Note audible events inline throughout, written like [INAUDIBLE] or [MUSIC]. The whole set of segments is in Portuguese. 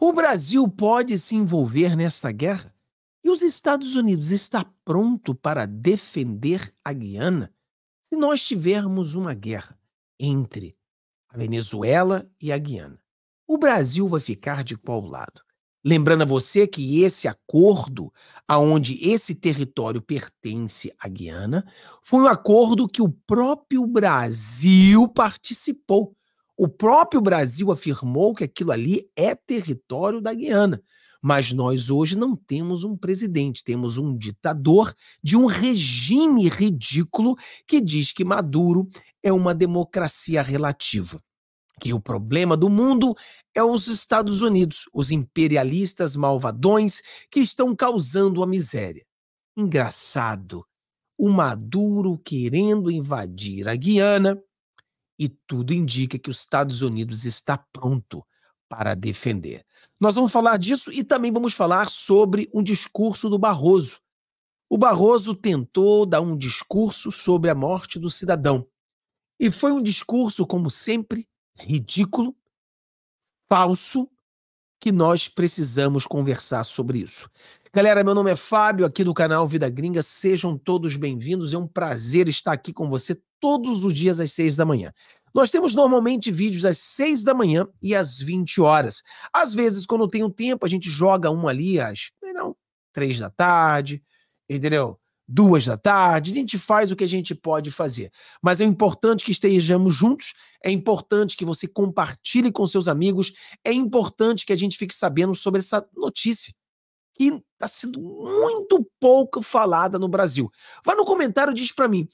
O Brasil pode se envolver nesta guerra? E os Estados Unidos está pronto para defender a Guiana se nós tivermos uma guerra entre a Venezuela e a Guiana? O Brasil vai ficar de qual lado? Lembrando a você que esse acordo, aonde esse território pertence à Guiana, foi um acordo que o próprio Brasil participou o próprio Brasil afirmou que aquilo ali é território da Guiana. Mas nós hoje não temos um presidente, temos um ditador de um regime ridículo que diz que Maduro é uma democracia relativa. Que o problema do mundo é os Estados Unidos, os imperialistas malvadões que estão causando a miséria. Engraçado, o Maduro querendo invadir a Guiana e tudo indica que os Estados Unidos está pronto para defender. Nós vamos falar disso e também vamos falar sobre um discurso do Barroso. O Barroso tentou dar um discurso sobre a morte do cidadão. E foi um discurso, como sempre, ridículo, falso, que nós precisamos conversar sobre isso. Galera, meu nome é Fábio, aqui do canal Vida Gringa. Sejam todos bem-vindos. É um prazer estar aqui com você todos os dias às seis da manhã. Nós temos normalmente vídeos às seis da manhã e às vinte horas. Às vezes, quando tem um tempo, a gente joga um ali às não, três da tarde, entendeu? Duas da tarde, a gente faz o que a gente pode fazer. Mas é importante que estejamos juntos, é importante que você compartilhe com seus amigos, é importante que a gente fique sabendo sobre essa notícia que está sendo muito pouco falada no Brasil. Vai no comentário e diz para mim,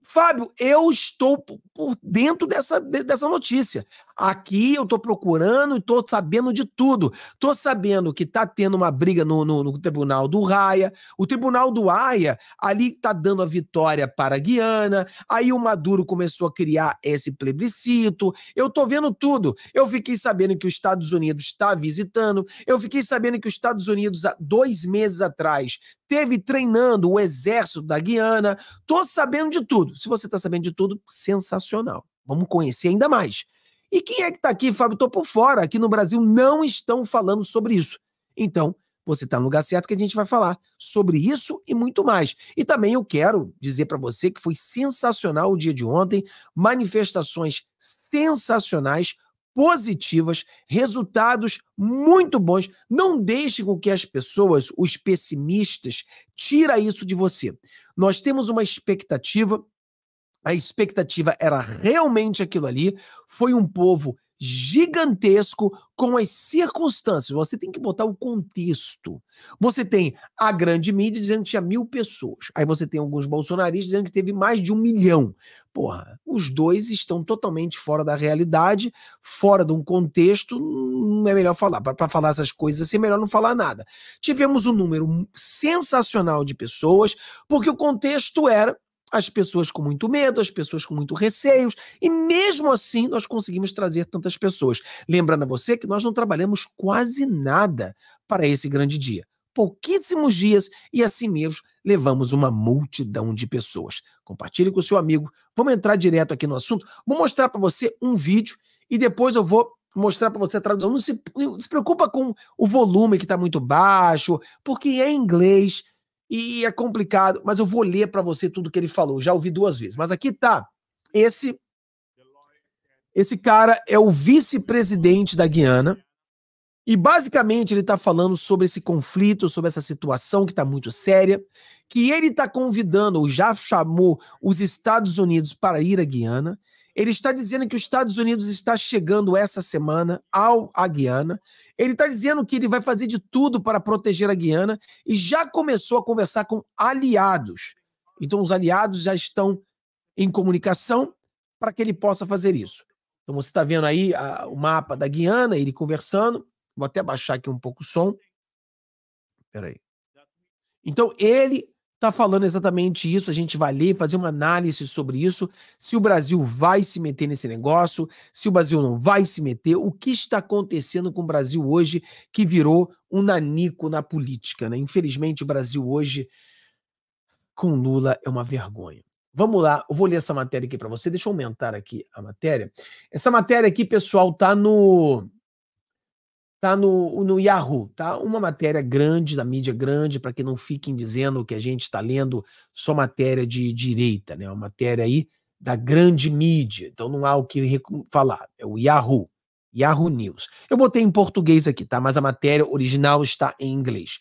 Fábio, eu estou por dentro dessa, dessa notícia. Aqui eu tô procurando e tô sabendo de tudo. Tô sabendo que tá tendo uma briga no, no, no tribunal do Raia. O tribunal do Aia ali tá dando a vitória para a Guiana. Aí o Maduro começou a criar esse plebiscito. Eu tô vendo tudo. Eu fiquei sabendo que os Estados Unidos está visitando. Eu fiquei sabendo que os Estados Unidos, há dois meses atrás, teve treinando o exército da Guiana. Tô sabendo de tudo. Se você tá sabendo de tudo, sensacional. Vamos conhecer ainda mais. E quem é que está aqui, Fábio? Estou por fora. Aqui no Brasil não estão falando sobre isso. Então, você está no lugar certo que a gente vai falar sobre isso e muito mais. E também eu quero dizer para você que foi sensacional o dia de ontem manifestações sensacionais. Positivas, resultados muito bons. Não deixe com que as pessoas, os pessimistas, tirem isso de você. Nós temos uma expectativa a expectativa era realmente aquilo ali. Foi um povo gigantesco com as circunstâncias. Você tem que botar o contexto. Você tem a grande mídia dizendo que tinha mil pessoas. Aí você tem alguns bolsonaristas dizendo que teve mais de um milhão. Porra, os dois estão totalmente fora da realidade, fora de um contexto. Não é melhor falar. Para falar essas coisas assim, é melhor não falar nada. Tivemos um número sensacional de pessoas, porque o contexto era as pessoas com muito medo, as pessoas com muito receios, e mesmo assim nós conseguimos trazer tantas pessoas. Lembrando a você que nós não trabalhamos quase nada para esse grande dia. Pouquíssimos dias e assim mesmo levamos uma multidão de pessoas. Compartilhe com o seu amigo. Vamos entrar direto aqui no assunto. Vou mostrar para você um vídeo e depois eu vou mostrar para você a tradução. Não se, se preocupa com o volume que está muito baixo, porque é inglês e é complicado, mas eu vou ler para você tudo que ele falou. Já ouvi duas vezes, mas aqui tá. Esse esse cara é o vice-presidente da Guiana. E basicamente ele está falando sobre esse conflito, sobre essa situação que está muito séria, que ele está convidando, ou já chamou os Estados Unidos para ir à Guiana, ele está dizendo que os Estados Unidos está chegando essa semana ao, à Guiana. Ele está dizendo que ele vai fazer de tudo para proteger a Guiana e já começou a conversar com aliados. Então, os aliados já estão em comunicação para que ele possa fazer isso. Então, você está vendo aí a, o mapa da Guiana, ele conversando. Vou até baixar aqui um pouco o som. Peraí. Então, ele está falando exatamente isso. A gente vai ler, fazer uma análise sobre isso. Se o Brasil vai se meter nesse negócio, se o Brasil não vai se meter, o que está acontecendo com o Brasil hoje que virou um nanico na política, né? Infelizmente, o Brasil hoje com Lula é uma vergonha. Vamos lá, eu vou ler essa matéria aqui para você. Deixa eu aumentar aqui a matéria. Essa matéria aqui, pessoal, tá no tá no, no Yahoo, tá? Uma matéria grande, da mídia grande, para que não fiquem dizendo que a gente está lendo só matéria de direita, né? Uma matéria aí da grande mídia, então não há o que falar, é o Yahoo. Yahoo News. Eu botei em português aqui, tá? Mas a matéria original está em inglês.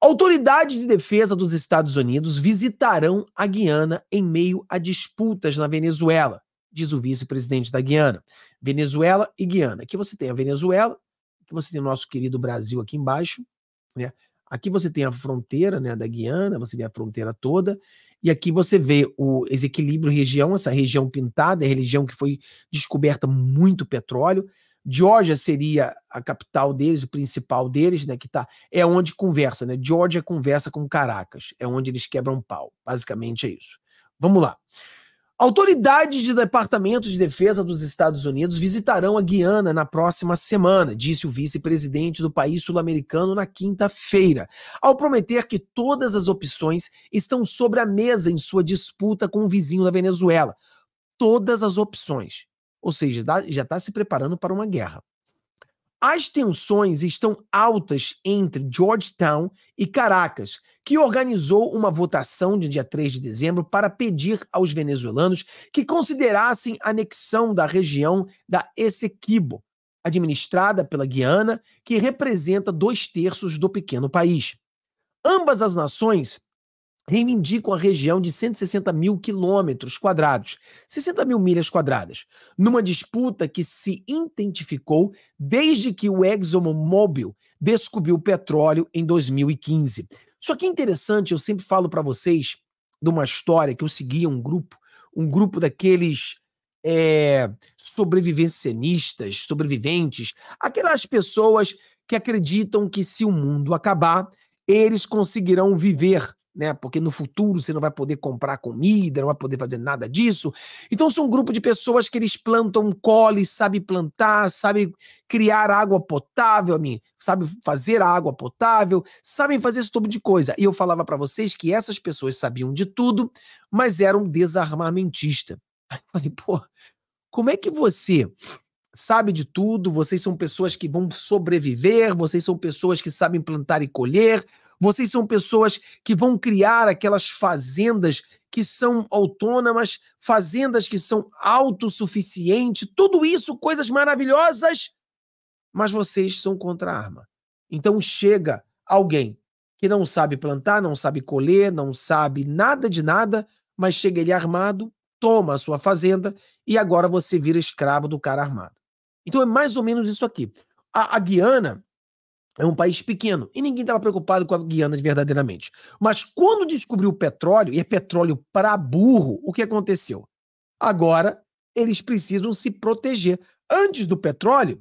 Autoridades de defesa dos Estados Unidos visitarão a Guiana em meio a disputas na Venezuela, diz o vice-presidente da Guiana. Venezuela e Guiana. Aqui você tem a Venezuela Aqui você tem o nosso querido Brasil aqui embaixo, né? Aqui você tem a fronteira né, da Guiana, você vê a fronteira toda, e aqui você vê o esse equilíbrio região, essa região pintada, é a região que foi descoberta muito petróleo. Georgia seria a capital deles, o principal deles, né? Que tá, é onde conversa, né? Georgia conversa com Caracas, é onde eles quebram pau. Basicamente é isso. Vamos lá. Autoridades de Departamento de Defesa dos Estados Unidos visitarão a Guiana na próxima semana, disse o vice-presidente do país sul-americano na quinta-feira, ao prometer que todas as opções estão sobre a mesa em sua disputa com o vizinho da Venezuela. Todas as opções. Ou seja, já está se preparando para uma guerra. As tensões estão altas entre Georgetown e Caracas, que organizou uma votação de dia 3 de dezembro para pedir aos venezuelanos que considerassem a anexão da região da Essequibo, administrada pela Guiana, que representa dois terços do pequeno país. Ambas as nações reivindicam a região de 160 mil quilômetros quadrados, 60 mil milhas quadradas, numa disputa que se identificou desde que o ExxonMobil descobriu o petróleo em 2015. Só que é interessante, eu sempre falo para vocês de uma história que eu seguia um grupo, um grupo daqueles é, eh, sobrevivencianistas, sobreviventes, aquelas pessoas que acreditam que se o mundo acabar, eles conseguirão viver né? Porque no futuro você não vai poder comprar comida, não vai poder fazer nada disso. Então são um grupo de pessoas que eles plantam cole, sabe plantar, sabe criar água potável, mim, sabe fazer água potável, sabem fazer esse tipo de coisa. E eu falava para vocês que essas pessoas sabiam de tudo, mas eram desarmamentista. Aí eu falei, pô, como é que você sabe de tudo, vocês são pessoas que vão sobreviver, vocês são pessoas que sabem plantar e colher, vocês são pessoas que vão criar aquelas fazendas que são autônomas, fazendas que são autossuficientes, tudo isso, coisas maravilhosas, mas vocês são contra a arma. Então chega alguém que não sabe plantar, não sabe colher, não sabe nada de nada, mas chega ele armado, toma a sua fazenda e agora você vira escravo do cara armado. Então é mais ou menos isso aqui. A, a Guiana, é um país pequeno e ninguém estava preocupado com a Guiana verdadeiramente. Mas quando descobriu o petróleo, e é petróleo para burro, o que aconteceu? Agora eles precisam se proteger. Antes do petróleo,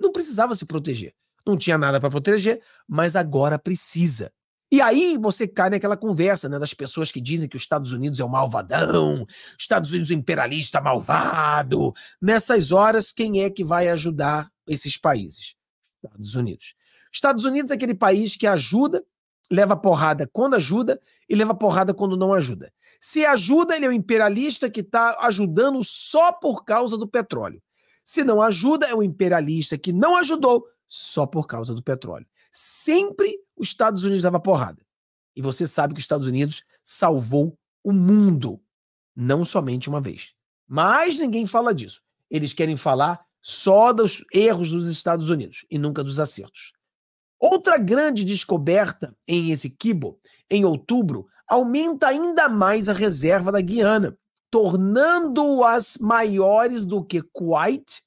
não precisava se proteger. Não tinha nada para proteger, mas agora precisa. E aí você cai naquela conversa né, das pessoas que dizem que os Estados Unidos é o malvadão, Estados Unidos é imperialista malvado. Nessas horas, quem é que vai ajudar esses países? Estados Unidos. Estados Unidos é aquele país que ajuda, leva porrada quando ajuda e leva porrada quando não ajuda. Se ajuda, ele é um imperialista que está ajudando só por causa do petróleo. Se não ajuda, é um imperialista que não ajudou só por causa do petróleo. Sempre os Estados Unidos leva porrada. E você sabe que os Estados Unidos salvou o mundo, não somente uma vez. Mas ninguém fala disso. Eles querem falar só dos erros dos Estados Unidos e nunca dos acertos. Outra grande descoberta em Essequibo, em outubro, aumenta ainda mais a reserva da Guiana, tornando-as maiores do que Kuwait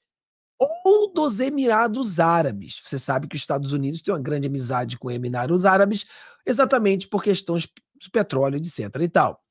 ou dos Emirados Árabes. Você sabe que os Estados Unidos têm uma grande amizade com Emirados Árabes, exatamente por questões de petróleo, etc. e tal.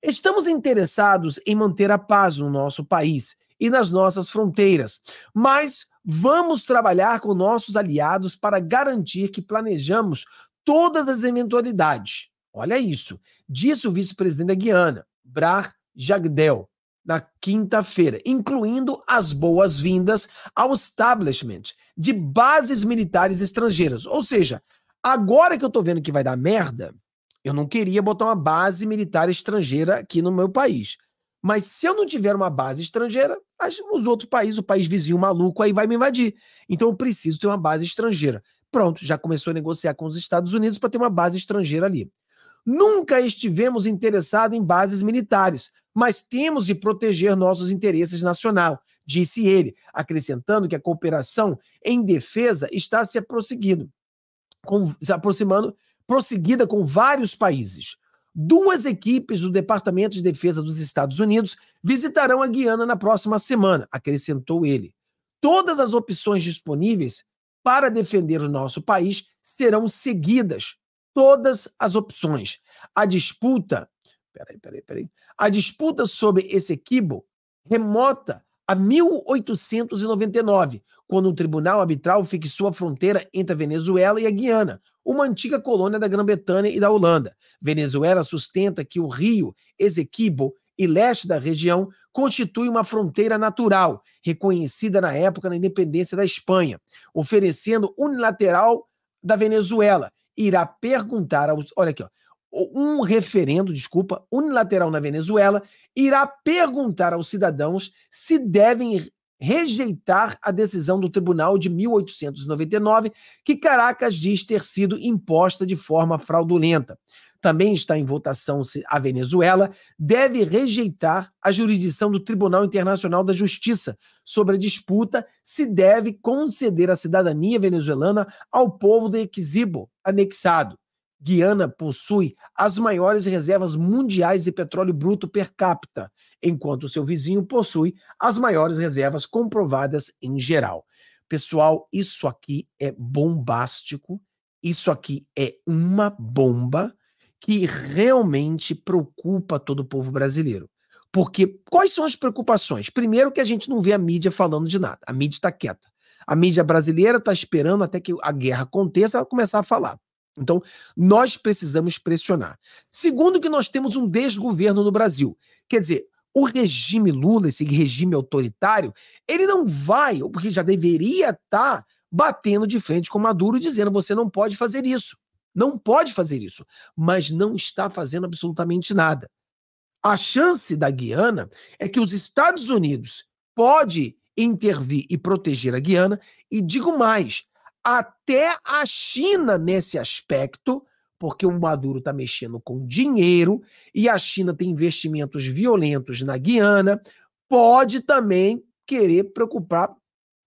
Estamos interessados em manter a paz no nosso país e nas nossas fronteiras, mas Vamos trabalhar com nossos aliados para garantir que planejamos todas as eventualidades. Olha isso. Disse o vice-presidente da Guiana, Brar Jagdel, na quinta-feira, incluindo as boas-vindas ao establishment de bases militares estrangeiras. Ou seja, agora que eu estou vendo que vai dar merda, eu não queria botar uma base militar estrangeira aqui no meu país. Mas se eu não tiver uma base estrangeira, os outros países, o país vizinho maluco aí vai me invadir. Então eu preciso ter uma base estrangeira. Pronto, já começou a negociar com os Estados Unidos para ter uma base estrangeira ali. Nunca estivemos interessados em bases militares, mas temos de proteger nossos interesses nacional, disse ele, acrescentando que a cooperação em defesa está se, com, se aproximando, prosseguida com vários países. Duas equipes do Departamento de Defesa dos Estados Unidos visitarão a Guiana na próxima semana, acrescentou ele. Todas as opções disponíveis para defender o nosso país serão seguidas. Todas as opções. A disputa. Peraí, peraí, peraí. A disputa sobre esse equibo remota a 1899, quando o tribunal arbitral fixou a fronteira entre a Venezuela e a Guiana, uma antiga colônia da Grã-Bretanha e da Holanda. Venezuela sustenta que o rio Ezequibo e leste da região constitui uma fronteira natural, reconhecida na época da independência da Espanha, oferecendo unilateral da Venezuela. Irá perguntar aos. Olha aqui, ó, um referendo, desculpa, unilateral na Venezuela, irá perguntar aos cidadãos se devem rejeitar a decisão do tribunal de 1899, que Caracas diz ter sido imposta de forma fraudulenta. Também está em votação se a Venezuela deve rejeitar a jurisdição do Tribunal Internacional da Justiça sobre a disputa se deve conceder a cidadania venezuelana ao povo do Equizibo anexado. Guiana possui as maiores reservas mundiais de petróleo bruto per capita, enquanto seu vizinho possui as maiores reservas comprovadas em geral. Pessoal, isso aqui é bombástico, isso aqui é uma bomba que realmente preocupa todo o povo brasileiro. Porque quais são as preocupações? Primeiro, que a gente não vê a mídia falando de nada, a mídia está quieta. A mídia brasileira está esperando até que a guerra aconteça, ela começar a falar. Então, nós precisamos pressionar. Segundo, que nós temos um desgoverno no Brasil. Quer dizer, o regime Lula, esse regime autoritário, ele não vai, ou porque já deveria estar, tá batendo de frente com Maduro, dizendo: você não pode fazer isso. Não pode fazer isso. Mas não está fazendo absolutamente nada. A chance da Guiana é que os Estados Unidos pode intervir e proteger a Guiana, e digo mais, até a China nesse aspecto, porque o Maduro está mexendo com dinheiro e a China tem investimentos violentos na Guiana, pode também querer preocupar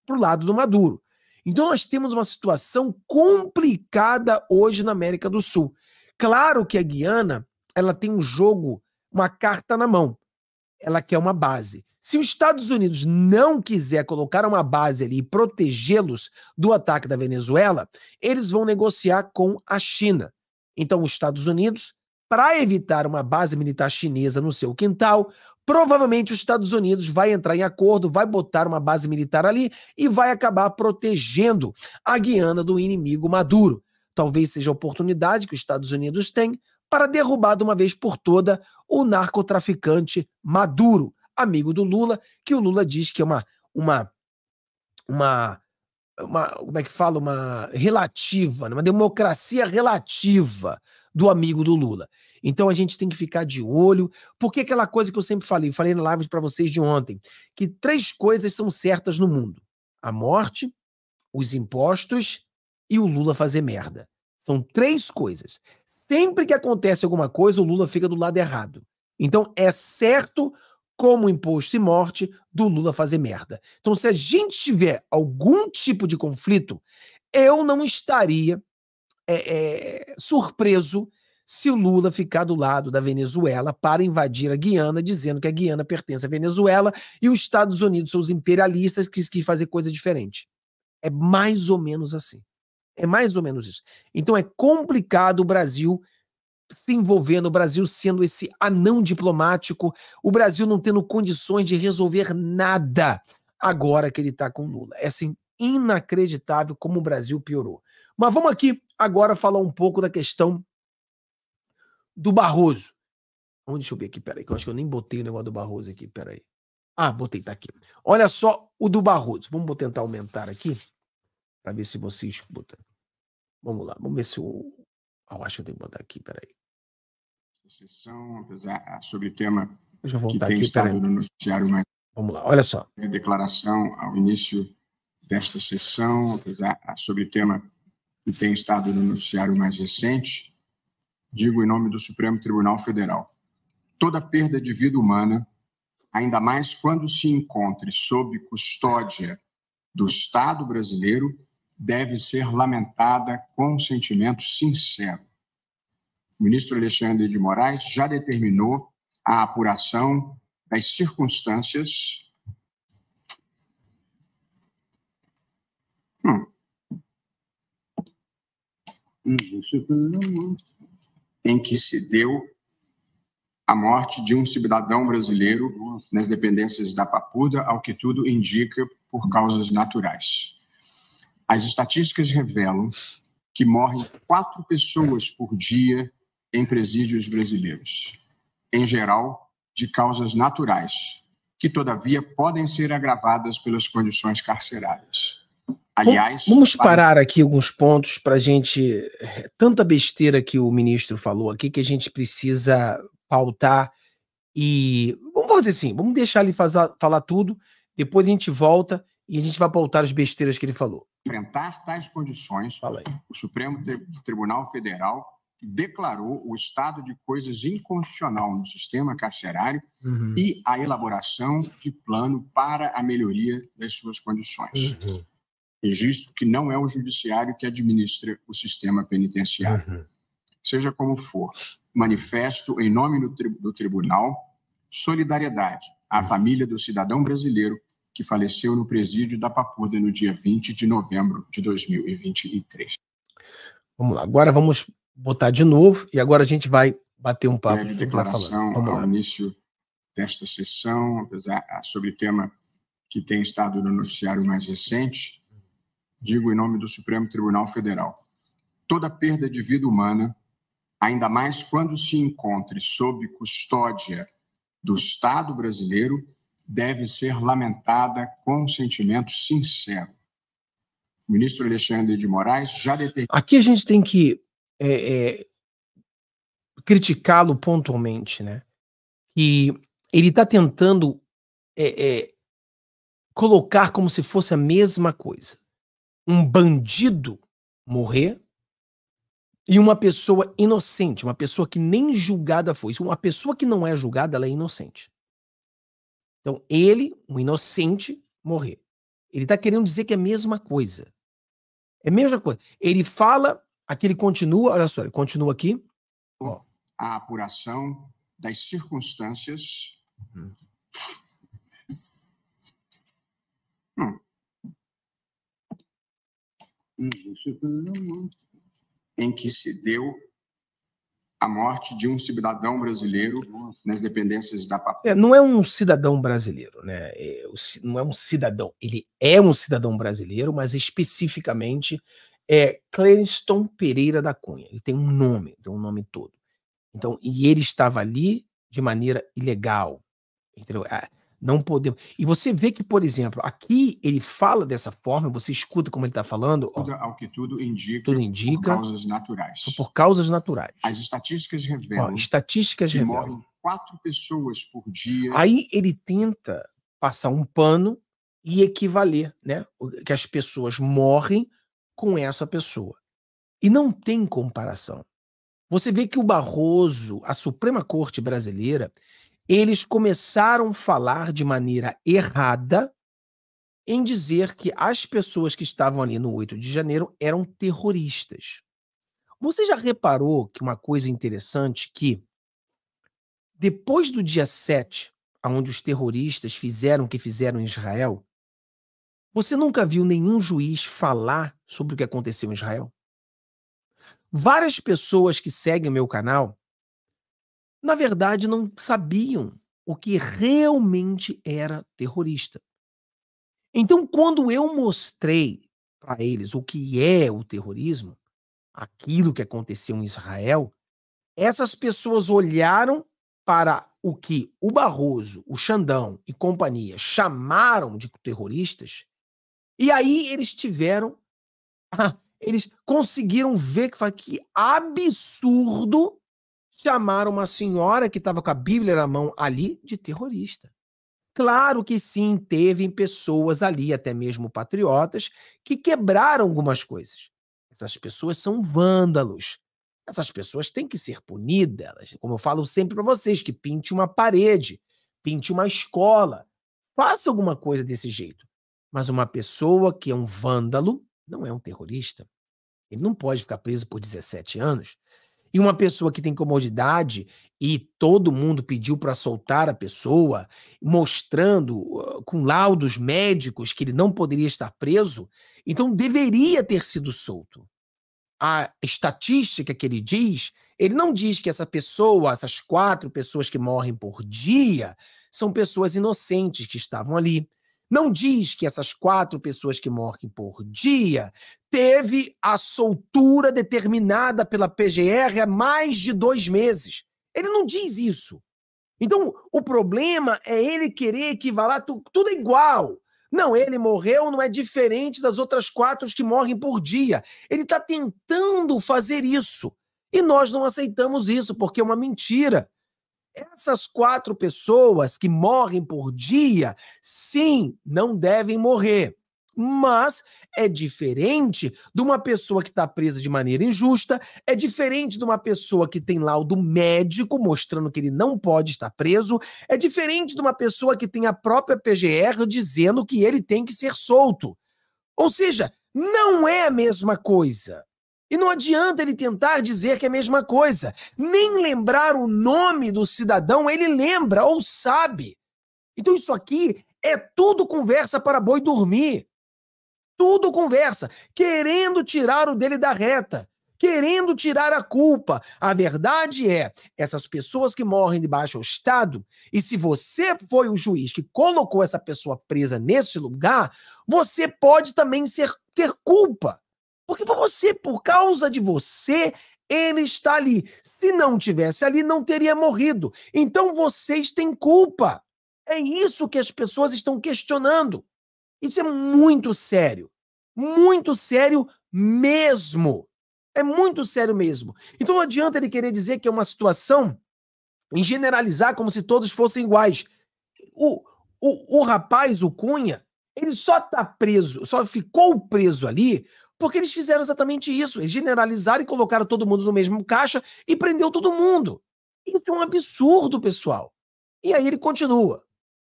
para o lado do Maduro. Então nós temos uma situação complicada hoje na América do Sul. Claro que a Guiana ela tem um jogo, uma carta na mão. Ela quer uma base. Se os Estados Unidos não quiser colocar uma base ali e protegê-los do ataque da Venezuela, eles vão negociar com a China. Então, os Estados Unidos, para evitar uma base militar chinesa no seu quintal, provavelmente os Estados Unidos vai entrar em acordo, vai botar uma base militar ali e vai acabar protegendo a Guiana do inimigo Maduro. Talvez seja a oportunidade que os Estados Unidos têm para derrubar de uma vez por toda o narcotraficante Maduro amigo do Lula, que o Lula diz que é uma uma uma uma, como é que fala? Uma relativa, né? uma democracia relativa do amigo do Lula. Então a gente tem que ficar de olho, porque aquela coisa que eu sempre falei, falei na live para vocês de ontem, que três coisas são certas no mundo: a morte, os impostos e o Lula fazer merda. São três coisas. Sempre que acontece alguma coisa, o Lula fica do lado errado. Então é certo como imposto e morte, do Lula fazer merda. Então, se a gente tiver algum tipo de conflito, eu não estaria é, é, surpreso se o Lula ficar do lado da Venezuela para invadir a Guiana, dizendo que a Guiana pertence à Venezuela e os Estados Unidos são os imperialistas que quis fazer coisa diferente. É mais ou menos assim. É mais ou menos isso. Então é complicado o Brasil se envolvendo, o Brasil sendo esse anão diplomático, o Brasil não tendo condições de resolver nada agora que ele está com Lula. É assim, inacreditável como o Brasil piorou. Mas vamos aqui agora falar um pouco da questão do Barroso. Vamos deixa eu ver aqui, peraí, que eu acho que eu nem botei o negócio do Barroso aqui, peraí. Ah, botei, tá aqui. Olha só o do Barroso. Vamos tentar aumentar aqui, para ver se vocês. Botam. Vamos lá, vamos ver se o, eu acho que eu tenho que botar aqui, peraí. Sessão apesar ah, sobre tema Deixa eu que tem aqui, estado peraí. no noticiário mais. Vamos lá, olha só. É declaração ao início desta sessão apesar ah, sobre tema que tem estado no noticiário mais recente, digo em nome do Supremo Tribunal Federal. Toda perda de vida humana, ainda mais quando se encontre sob custódia do Estado brasileiro, deve ser lamentada com sentimento sincero. O ministro Alexandre de Moraes já determinou a apuração das circunstâncias. Hum. hum é em que se deu a morte de um cidadão brasileiro nas dependências da Papuda, ao que tudo indica por causas naturais. As estatísticas revelam que morrem quatro pessoas por dia em presídios brasileiros, em geral de causas naturais, que todavia podem ser agravadas pelas condições carcerárias. Aliás, vamos parar aqui alguns pontos para a gente. É, tanta besteira que o ministro falou aqui que a gente precisa pautar e vamos fazer assim, vamos deixar ele fazer, falar tudo, depois a gente volta e a gente vai pautar as besteiras que ele falou enfrentar tais condições, o Supremo Tribunal Federal declarou o estado de coisas inconstitucional no sistema carcerário uhum. e a elaboração de plano para a melhoria das suas condições. Uhum. Registro que não é o judiciário que administra o sistema penitenciário. Uhum. Seja como for, manifesto em nome do, tri do tribunal solidariedade à uhum. família do cidadão brasileiro que faleceu no presídio da Papuda no dia 20 de novembro de 2023. Vamos lá, agora vamos botar de novo e agora a gente vai bater um papo. Breve declaração tá ao início desta sessão, apesar, ah, sobre tema que tem estado no noticiário mais recente, digo em nome do Supremo Tribunal Federal. Toda perda de vida humana, ainda mais quando se encontre sob custódia do Estado brasileiro, deve ser lamentada com sentimento sincero. O ministro Alexandre de Moraes já determinou. Aqui a gente tem que é, é, criticá-lo pontualmente, né? E ele está tentando é, é, colocar como se fosse a mesma coisa. Um bandido morrer e uma pessoa inocente, uma pessoa que nem julgada foi. Uma pessoa que não é julgada, ela é inocente. Então, ele, um inocente, morrer. Ele está querendo dizer que é a mesma coisa. É a mesma coisa. Ele fala, aqui ele continua, olha só, ele continua aqui. Ó. A apuração das circunstâncias. Uhum. Hum. Em que se deu a morte de um cidadão brasileiro nas dependências da É, não é um cidadão brasileiro, né? É, não é um cidadão. Ele é um cidadão brasileiro, mas especificamente é Clériston Pereira da Cunha. Ele tem um nome, tem um nome todo. Então, e ele estava ali de maneira ilegal. Entendeu? Ah, não podemos. E você vê que, por exemplo, aqui ele fala dessa forma, você escuta como ele está falando. Ó, ao que tudo indica, tudo indica, por causas naturais. Por causas naturais. As estatísticas revelam. Ó, estatísticas que revelam. morrem quatro pessoas por dia. Aí ele tenta passar um pano e equivaler, né? Que as pessoas morrem com essa pessoa. E não tem comparação. Você vê que o Barroso, a Suprema Corte Brasileira, eles começaram a falar de maneira errada em dizer que as pessoas que estavam ali no 8 de janeiro eram terroristas. Você já reparou que uma coisa interessante é que depois do dia 7, onde os terroristas fizeram o que fizeram em Israel, você nunca viu nenhum juiz falar sobre o que aconteceu em Israel? Várias pessoas que seguem o meu canal na verdade, não sabiam o que realmente era terrorista. Então, quando eu mostrei para eles o que é o terrorismo, aquilo que aconteceu em Israel, essas pessoas olharam para o que o Barroso, o Xandão e companhia chamaram de terroristas, e aí eles tiveram. [LAUGHS] Eles conseguiram ver que, que absurdo chamaram uma senhora que estava com a Bíblia na mão ali de terrorista. Claro que sim, teve pessoas ali, até mesmo patriotas, que quebraram algumas coisas. Essas pessoas são vândalos. Essas pessoas têm que ser punidas. Como eu falo sempre para vocês, que pinte uma parede, pinte uma escola, faça alguma coisa desse jeito. Mas uma pessoa que é um vândalo não é um terrorista. Ele não pode ficar preso por 17 anos e uma pessoa que tem comodidade e todo mundo pediu para soltar a pessoa, mostrando ah, com laudos médicos que ele não poderia estar preso, então deveria ter sido solto. A estatística que ele diz, ele não diz que essa pessoa, essas quatro pessoas que morrem por dia, são pessoas inocentes que estavam ali, não diz que essas quatro pessoas que morrem por dia teve a soltura determinada pela PGR há mais de dois meses. Ele não diz isso. Então, o problema é ele querer equivalar tudo é igual. Não, ele morreu, não é diferente das outras quatro que morrem por dia. Ele está tentando fazer isso. E nós não aceitamos isso, porque é uma mentira. Essas quatro pessoas que morrem por dia, sim, não devem morrer. Mas é diferente de uma pessoa que está presa de maneira injusta, é diferente de uma pessoa que tem laudo médico mostrando que ele não pode estar preso, é diferente de uma pessoa que tem a própria PGR dizendo que ele tem que ser solto. Ou seja, não é a mesma coisa. E não adianta ele tentar dizer que é a mesma coisa. Nem lembrar o nome do cidadão ele lembra ou sabe. Então isso aqui é tudo conversa para boi dormir. Tudo conversa, querendo tirar o dele da reta, querendo tirar a culpa. A verdade é, essas pessoas que morrem debaixo do Estado, e se você foi o juiz que colocou essa pessoa presa nesse lugar, você pode também ser, ter culpa. Porque para você, por causa de você, ele está ali. Se não tivesse ali, não teria morrido. Então vocês têm culpa. É isso que as pessoas estão questionando. Isso é muito sério. Muito sério mesmo. É muito sério mesmo. Então não adianta ele querer dizer que é uma situação em generalizar como se todos fossem iguais. O, o, o rapaz, o Cunha, ele só está preso, só ficou preso ali porque eles fizeram exatamente isso. Eles generalizaram e colocaram todo mundo no mesmo caixa e prendeu todo mundo. Isso é um absurdo, pessoal. E aí ele continua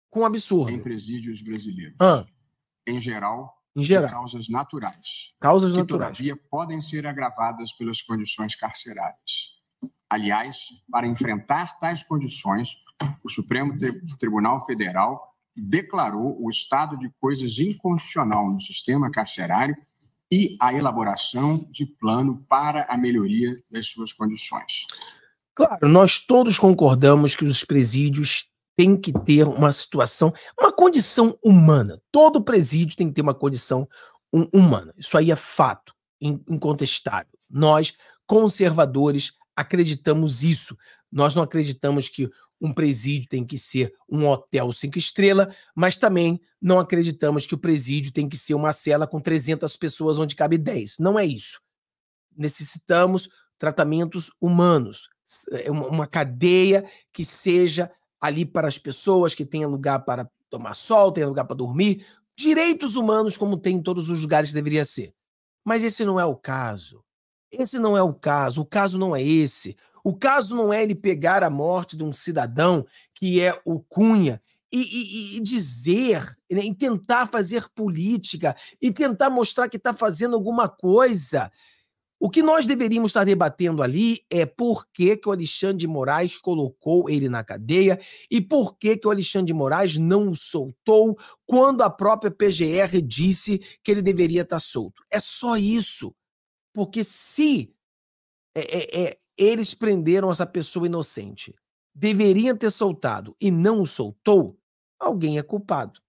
com um absurdo. Em presídios brasileiros. Ah. Em geral, em geral. causas naturais. Causas que, naturais. Todavia, podem ser agravadas pelas condições carcerárias. Aliás, para enfrentar tais condições, o Supremo Tribunal Federal declarou o estado de coisas inconstitucional no sistema carcerário e a elaboração de plano para a melhoria das suas condições. Claro, nós todos concordamos que os presídios têm que ter uma situação, uma condição humana. Todo presídio tem que ter uma condição humana. Isso aí é fato, incontestável. Nós, conservadores, acreditamos isso. Nós não acreditamos que um presídio tem que ser um hotel cinco estrelas, mas também não acreditamos que o presídio tem que ser uma cela com 300 pessoas onde cabe 10. Não é isso. Necessitamos tratamentos humanos, é uma cadeia que seja ali para as pessoas, que tenha lugar para tomar sol, tenha lugar para dormir, direitos humanos como tem em todos os lugares que deveria ser. Mas esse não é o caso. Esse não é o caso. O caso não é esse. O caso não é ele pegar a morte de um cidadão, que é o Cunha, e, e, e, dizer, né, e tentar fazer política, e tentar mostrar que está fazendo alguma coisa. O que nós deveríamos estar debatendo ali é por que, que o Alexandre de Moraes colocou ele na cadeia e por que, que o Alexandre de Moraes não o soltou quando a própria PGR disse que ele deveria estar solto. É só isso. Porque se é, é, é eles prenderam essa pessoa inocente. Deveriam ter soltado e não o soltou, alguém é culpado.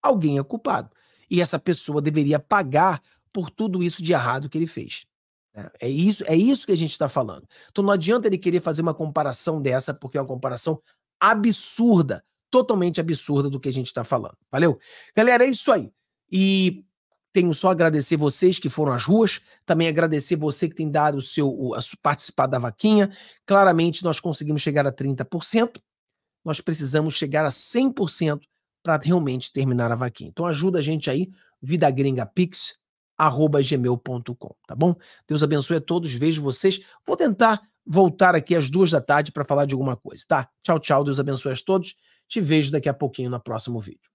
Alguém é culpado. E essa pessoa deveria pagar por tudo isso de errado que ele fez. É, é isso, é isso que a gente está falando. Então não adianta ele querer fazer uma comparação dessa, porque é uma comparação absurda, totalmente absurda do que a gente está falando. Valeu? Galera, é isso aí. E tenho só a agradecer vocês que foram às ruas, também agradecer você que tem dado o seu a participar da vaquinha. Claramente nós conseguimos chegar a 30%. Nós precisamos chegar a 100% para realmente terminar a vaquinha. Então ajuda a gente aí, vidagringapix, arroba gmail.com, tá bom? Deus abençoe a todos, vejo vocês. Vou tentar voltar aqui às duas da tarde para falar de alguma coisa, tá? Tchau, tchau, Deus abençoe a todos. Te vejo daqui a pouquinho no próximo vídeo.